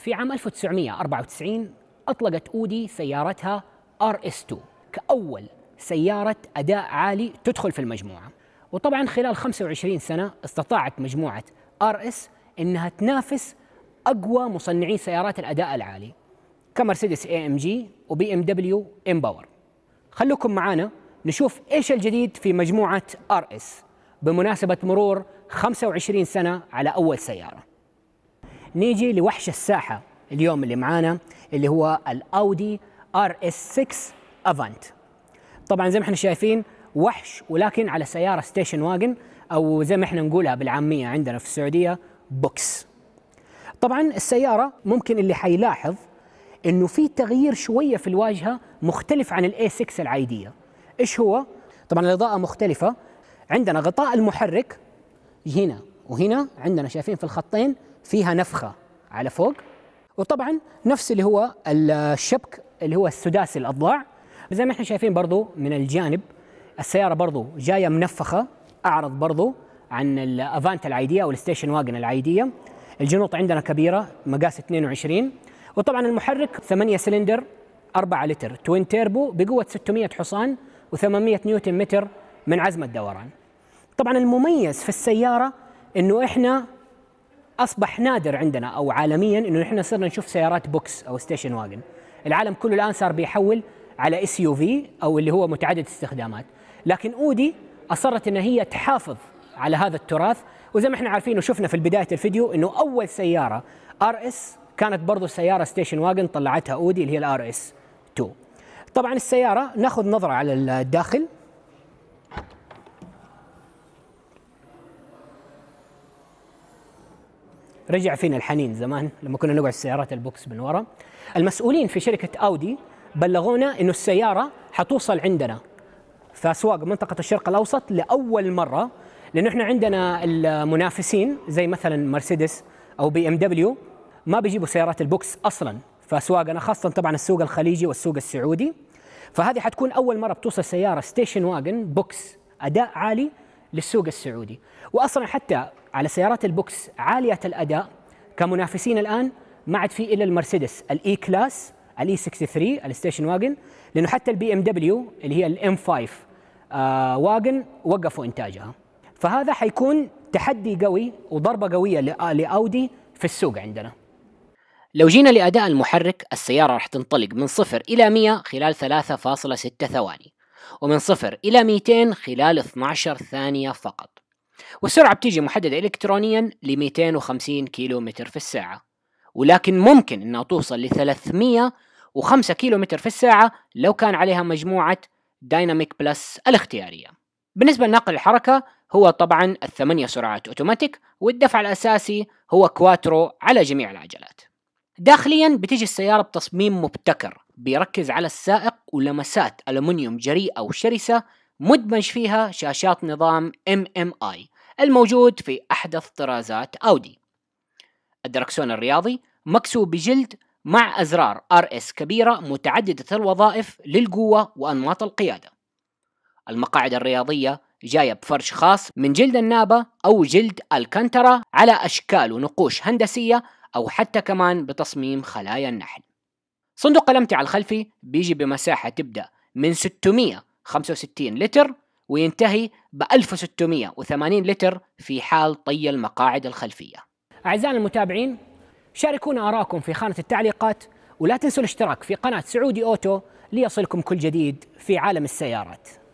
في عام 1994 أطلقت أودي سيارتها RS2 كأول سيارة أداء عالي تدخل في المجموعة وطبعا خلال 25 سنة استطاعت مجموعة RS أنها تنافس أقوى مصنعي سيارات الأداء العالي كمرسيدس اي ام جي وبي ام دبليو ام باور خلوكم معانا نشوف ايش الجديد في مجموعه ار اس بمناسبه مرور 25 سنه على اول سياره نيجي لوحش الساحة اليوم اللي معانا اللي هو الأودي ار اس 6 افانت طبعا زي ما احنا شايفين وحش ولكن على سيارة ستيشن واجن أو زي ما احنا نقولها بالعامية عندنا في السعودية بوكس طبعا السيارة ممكن اللي حيلاحظ انه في تغيير شويه في الواجهه مختلف عن الاي 6 العاديه ايش هو طبعا الاضاءه مختلفه عندنا غطاء المحرك هنا وهنا عندنا شايفين في الخطين فيها نفخه على فوق وطبعا نفس اللي هو الشبك اللي هو السداسي الاضلاع زي ما احنا شايفين برضو من الجانب السياره برضو جايه منفخه اعرض برضو عن الافانتا العاديه او الستيشن واجن العاديه الجنوط عندنا كبيره مقاس 22 وطبعا المحرك 8 سلندر 4 لتر توين تيربو بقوه 600 حصان و800 نيوتن متر من عزم الدوران طبعا المميز في السياره انه احنا اصبح نادر عندنا او عالميا انه نحن صرنا نشوف سيارات بوكس او ستيشن واجن العالم كله الان صار بيحول على اس يو في او اللي هو متعدد استخدامات لكن اودي اصرت ان هي تحافظ على هذا التراث وزي ما احنا عارفين وشفنا في بدايه الفيديو انه اول سياره ار اس كانت برضه سياره ستيشن واجن طلعتها اودي اللي هي الار اس 2 طبعا السياره ناخذ نظره على الداخل رجع فينا الحنين زمان لما كنا نقعد سيارات البوكس من ورا المسؤولين في شركه اودي بلغونا انه السياره حتوصل عندنا في اسواق منطقه الشرق الاوسط لاول مره لانه احنا عندنا المنافسين زي مثلا مرسيدس او بي ام دبليو ما بيجيبوا سيارات البوكس اصلا في اسواقنا خاصه طبعا السوق الخليجي والسوق السعودي فهذه حتكون اول مره بتوصل سياره ستيشن واجن بوكس اداء عالي للسوق السعودي واصلا حتى على سيارات البوكس عاليه الاداء كمنافسين الان ما عاد في الا المرسيدس الاي كلاس الاي 63 الستيشن واجن لانه حتى البي ام دبليو اللي هي الام 5 آه واجن وقفوا انتاجها فهذا حيكون تحدي قوي وضربه قويه لاودي في السوق عندنا لو جينا لأداء المحرك السيارة راح تنطلق من صفر إلى 100 خلال 3.6 ثواني ومن صفر إلى 200 خلال 12 ثانية فقط والسرعة بتيجي محددة إلكترونيا ل 250 كيلو متر في الساعة ولكن ممكن أنها توصل ل 305 كيلو متر في الساعة لو كان عليها مجموعة دايناميك بلس الاختيارية بالنسبة لنقل الحركة هو طبعا الثمانية سرعات أوتوماتيك والدفع الأساسي هو كواترو على جميع العجلات داخليا بتيجي السيارة بتصميم مبتكر بيركز على السائق ولمسات ألمنيوم جريئة وشرسة مدمج فيها شاشات نظام MMI الموجود في أحدث طرازات أودي الدركسون الرياضي مكسو بجلد مع أزرار ار اس كبيرة متعددة الوظائف للقوة وأنماط القيادة المقاعد الرياضية جاية بفرش خاص من جلد النابة أو جلد الكنترا على أشكال ونقوش هندسية أو حتى كمان بتصميم خلايا النحل صندوق الأمتعة الخلفي بيجي بمساحة تبدأ من 665 لتر وينتهي ب 1680 لتر في حال طي المقاعد الخلفية أعزائنا المتابعين شاركونا آراءكم في خانة التعليقات ولا تنسوا الاشتراك في قناة سعودي أوتو ليصلكم كل جديد في عالم السيارات